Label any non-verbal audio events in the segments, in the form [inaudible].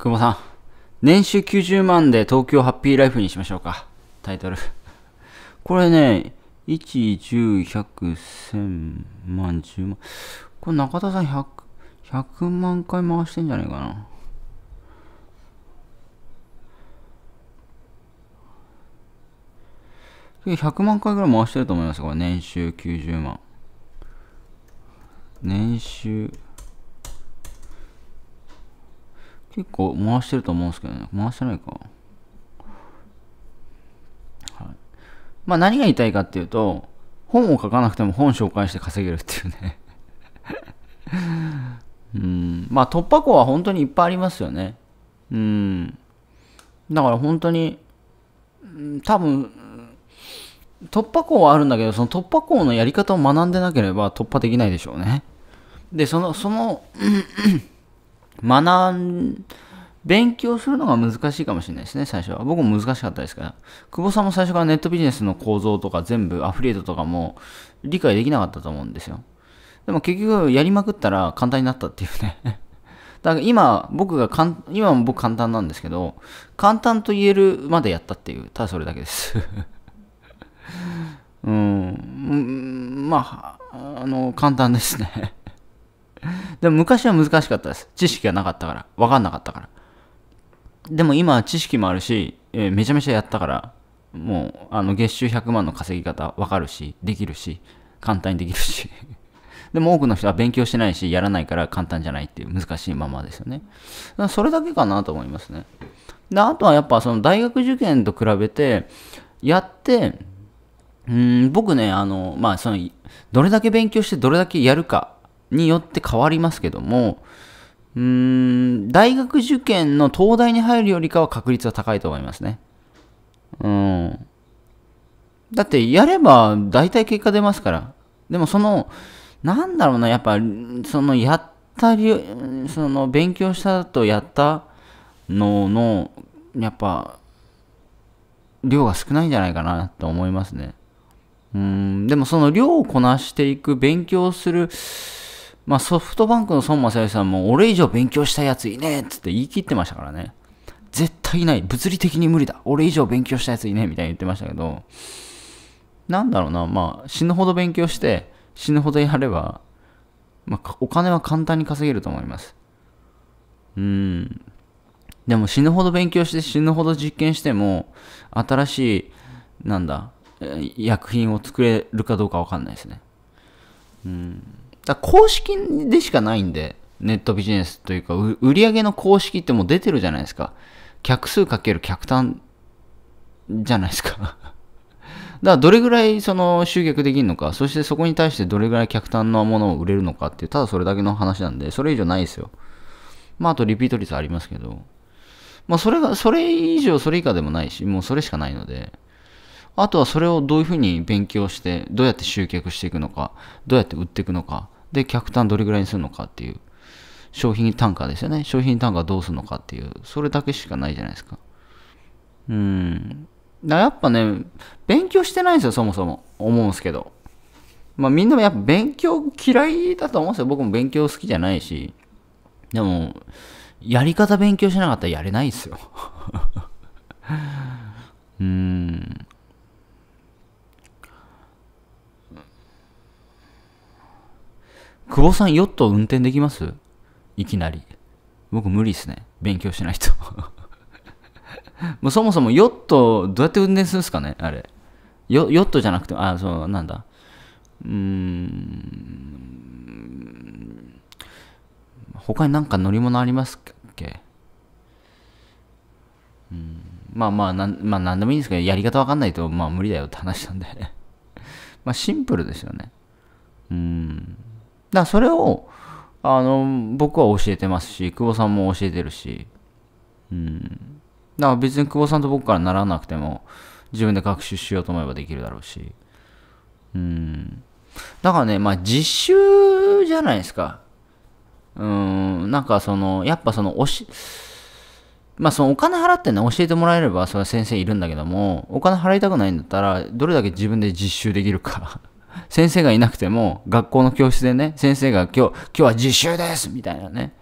久保さん、年収90万で東京ハッピーライフにしましょうか。タイトル。これね、1、10、100、1000万、10万。これ中田さん100、100万回回してんじゃないかな。100万回ぐらい回してると思います、これ。年収90万。年収。結構回してると思うんですけどね。回してないか。はい。まあ何が言いたいかっていうと、本を書かなくても本紹介して稼げるっていうね [laughs] うん。まあ突破口は本当にいっぱいありますよね。うん。だから本当に、多分、突破口はあるんだけど、その突破口のやり方を学んでなければ突破できないでしょうね。で、その、その、学ん、勉強するのが難しいかもしれないですね、最初は。僕も難しかったですから。久保さんも最初からネットビジネスの構造とか全部、アフリエイトとかも理解できなかったと思うんですよ。でも結局、やりまくったら簡単になったっていうね [laughs] だから今、僕がかん、今も僕簡単なんですけど、簡単と言えるまでやったっていう、ただそれだけです [laughs] うん、まあ、あの、簡単ですね [laughs] でも昔は難しかったです。知識がなかったから。わかんなかったから。でも今は知識もあるし、えー、めちゃめちゃやったから、もう、あの、月収100万の稼ぎ方わかるし、できるし、簡単にできるし。[laughs] でも多くの人は勉強してないし、やらないから簡単じゃないっていう難しいままですよね。それだけかなと思いますね。で、あとはやっぱその大学受験と比べて、やって、うん、僕ね、あの、まあ、その、どれだけ勉強してどれだけやるかによって変わりますけども、うーん、大学受験の東大に入るよりかは確率は高いと思いますね。うん。だってやれば大体結果出ますから。でもその、なんだろうな、やっぱ、そのやったり、その勉強したとやったのの、やっぱ、量が少ないんじゃないかなと思いますね。うん、でもその量をこなしていく、勉強する、まあ、ソフトバンクの孫正義さんも、俺以上勉強したやついねえっつって言い切ってましたからね。絶対いない。物理的に無理だ。俺以上勉強したやついねえみたいに言ってましたけど、なんだろうな、まあ、死ぬほど勉強して、死ぬほどやれば、まあ、お金は簡単に稼げると思います。うん。でも死ぬほど勉強して死ぬほど実験しても、新しい、なんだ、薬品を作れるかどうかわかんないですね。うん。だ公式でしかないんで、ネットビジネスというか、売り上げの公式ってもう出てるじゃないですか。客数かける客単じゃないですか [laughs] だからどれぐらいその集客できるのか、そしてそこに対してどれぐらい客単のものを売れるのかっていう、ただそれだけの話なんで、それ以上ないですよ。まああとリピート率ありますけど、まあそれが、それ以上それ以下でもないし、もうそれしかないので、あとはそれをどういうふうに勉強して、どうやって集客していくのか、どうやって売っていくのか、で、客単どれぐらいにするのかっていう、商品単価ですよね。商品単価どうするのかっていう、それだけしかないじゃないですか。うん。だやっぱね、勉強してないんですよ、そもそも。思うんですけど。まあみんなもやっぱ勉強嫌いだと思うんですよ。僕も勉強好きじゃないし。でも、やり方勉強しなかったらやれないですよ。[laughs] うーん。久保さんヨット運転できますいきなり。僕無理っすね。勉強しないと [laughs] もうそもそもヨット、どうやって運転するんですかねあれ。ヨヨットじゃなくて、あ、そう、なんだ。うーん。他になんか乗り物ありますっけうん。まあまあ、なん、まあなんでもいいんですけど、やり方わかんないと、まあ無理だよって話なんで [laughs] まあシンプルですよね。うん。だそれを、あの、僕は教えてますし、久保さんも教えてるし、うん。だから別に久保さんと僕からならなくても、自分で学習しようと思えばできるだろうし、うん。だからね、まあ実習じゃないですか。うん、なんかその、やっぱその、おし、まあそのお金払ってね、教えてもらえれば、それは先生いるんだけども、お金払いたくないんだったら、どれだけ自分で実習できるか先生がいなくても、学校の教室でね、先生が今日、今日は実習ですみたいなね。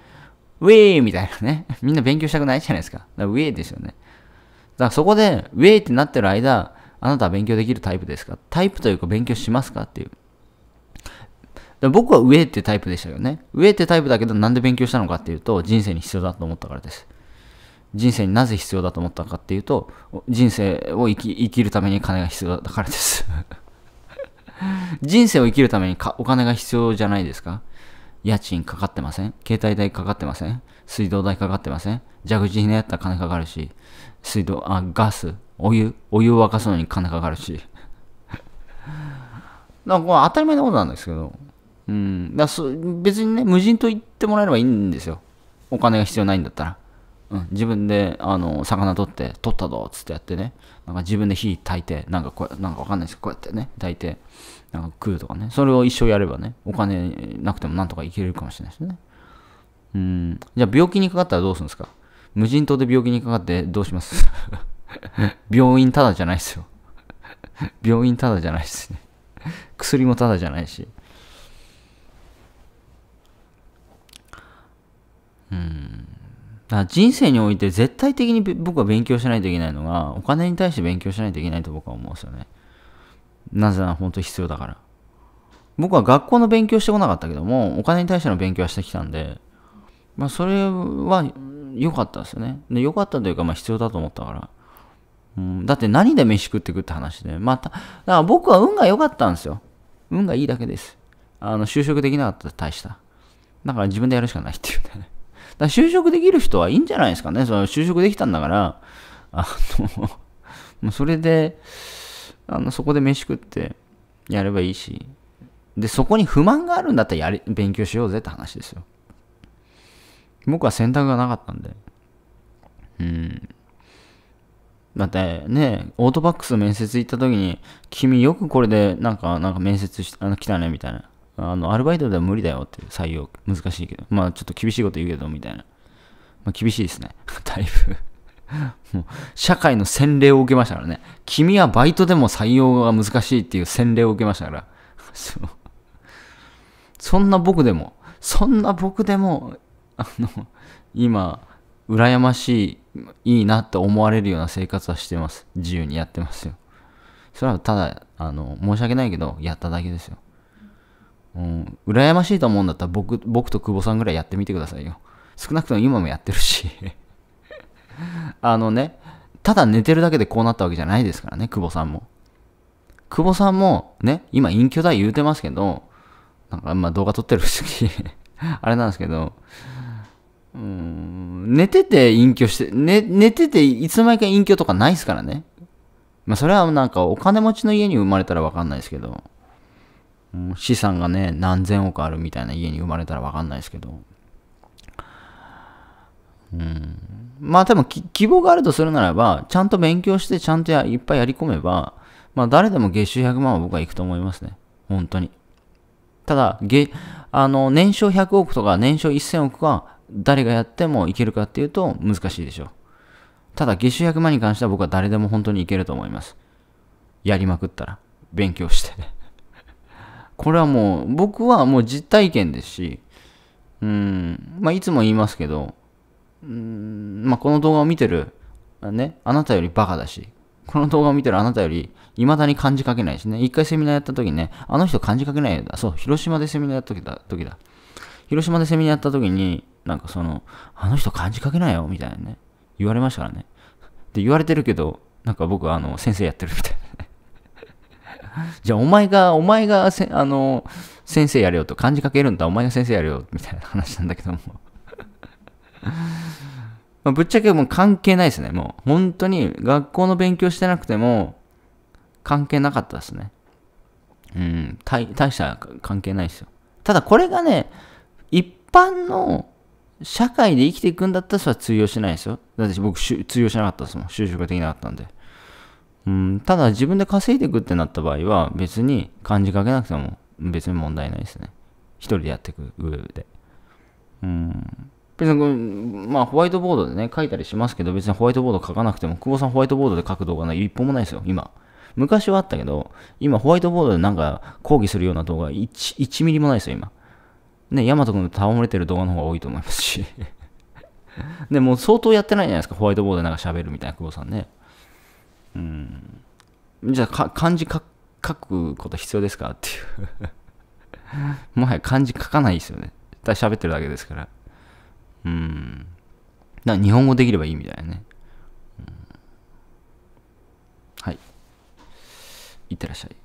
ウェーみたいなね。[laughs] みんな勉強したくないじゃないですか。だからウェーですよね。だからそこで、ウェーってなってる間、あなたは勉強できるタイプですかタイプというか勉強しますかっていう。僕はウェーってタイプでしたよね。ウェーってタイプだけどなんで勉強したのかっていうと、人生に必要だと思ったからです。人生になぜ必要だと思ったかっていうと、人生を生き生きるために金が必要だからです。[laughs] [laughs] 人生を生きるためにお金が必要じゃないですか家賃かかってません携帯代かかってません水道代かかってません蛇口ひねったら金かかるし、水道、あ、ガス、お湯、お湯を沸かすのに金かかるし。[laughs] なんか当たり前のことなんですけど、うん、だそ別にね、無人と言ってもらえればいいんですよ。お金が必要ないんだったら。うん、自分であの魚取って取ったぞっつってやってねなんか自分で火炊いてなんかこうなんかわかんないですけどこうやってね炊いてなんか食うとかねそれを一生やればねお金なくてもなんとかいけるかもしれないですねうんじゃあ病気にかかったらどうするんですか無人島で病気にかかってどうします [laughs] 病院ただじゃないですよ病院ただじゃないですね薬もただじゃないしうんだから人生において絶対的に僕は勉強しないといけないのが、お金に対して勉強しないといけないと僕は思うんですよね。なぜなら本当に必要だから。僕は学校の勉強してこなかったけども、お金に対しての勉強はしてきたんで、まあそれは良かったですよね。で、良かったというか、まあ必要だと思ったから。うん、だって何で飯食ってくって話で、また、だから僕は運が良かったんですよ。運がいいだけです。あの、就職できなかったら大した。だから自分でやるしかないっていうね。だ就職できる人はいいんじゃないですかね。その就職できたんだから、あの [laughs] もうそれで、あの、そこで飯食ってやればいいし、で、そこに不満があるんだったらやれ、勉強しようぜって話ですよ。僕は選択がなかったんで。うん。だってね、オートバックス面接行った時に、君よくこれでなんか、なんか面接しあの来たねみたいな。あの、アルバイトでは無理だよって採用難しいけど、まあちょっと厳しいこと言うけど、みたいな。まあ厳しいですね。[laughs] だいぶ [laughs] もう社会の洗礼を受けましたからね。君はバイトでも採用が難しいっていう洗礼を受けましたから。[laughs] そう。そんな僕でも、そんな僕でも、あの、今、羨ましい、いいなって思われるような生活はしてます。自由にやってますよ。それはただ、あの、申し訳ないけど、やっただけですよ。うん、羨ましいと思うんだったら僕、僕と久保さんぐらいやってみてくださいよ。少なくとも今もやってるし [laughs] あのね、ただ寝てるだけでこうなったわけじゃないですからね、久保さんも。久保さんもね、今隠居だ言うてますけど、なんかまあ動画撮ってるし、[laughs] あれなんですけど、うん、寝てて隠居して、ね、寝てていつの間にか隠居とかないですからね。まあそれはなんかお金持ちの家に生まれたらわかんないですけど。資産がね、何千億あるみたいな家に生まれたらわかんないですけど。うん、まあでも希望があるとするならば、ちゃんと勉強して、ちゃんといっぱいやり込めば、まあ誰でも月収100万は僕は行くと思いますね。本当に。ただ、あの年商100億とか年商1000億は誰がやってもいけるかっていうと難しいでしょう。ただ、月収100万に関しては僕は誰でも本当にいけると思います。やりまくったら。勉強して、これはもう、僕はもう実体験ですし、うん、まあ、いつも言いますけど、うん、まあ、この動画を見てる、ね、あなたよりバカだし、この動画を見てるあなたより、未だに漢字書けないしね。一回セミナーやった時にね、あの人漢字書けないだ。そう、広島でセミナーやった時だ。時だ広島でセミナーやった時に、なんかその、あの人漢字書けないよ、みたいなね。言われましたからね。で、言われてるけど、なんか僕、はあの、先生やってるみたいな。[laughs] じゃあお前が、お前がせ、あの、先生やれよと、漢字書けるんだ、お前が先生やれよ、みたいな話なんだけども [laughs] まあ、ぶっちゃけもう関係ないですね。もう本当に学校の勉強してなくても関係なかったですね。うん、大大した関係ないですよ。ただこれがね、一般の社会で生きていくんだったらそれは通用しないですよ。だって僕、通用しなかったですもん。就職ができなかったんで。うん、ただ自分で稼いでいくってなった場合は別に漢字書けなくても別に問題ないですね。一人でやっていく上で。うん。別に、まあホワイトボードでね、書いたりしますけど別にホワイトボード書かなくても、久保さんホワイトボードで書く動画ない一本もないですよ、今。昔はあったけど、今ホワイトボードでなんか講義するような動画 1, 1ミリもないですよ、今。ね、ヤマト君の倒れてる動画の方が多いと思いますし [laughs] でも相当やってないじゃないですか、ホワイトボードでなんか喋るみたいな、久保さんね。うん、じゃあ漢字書くこと必要ですかっていう [laughs] もはや漢字書かないですよね。ただ喋ってるだけですから。うん。だから日本語できればいいみたいなね。うん、はい。いってらっしゃい。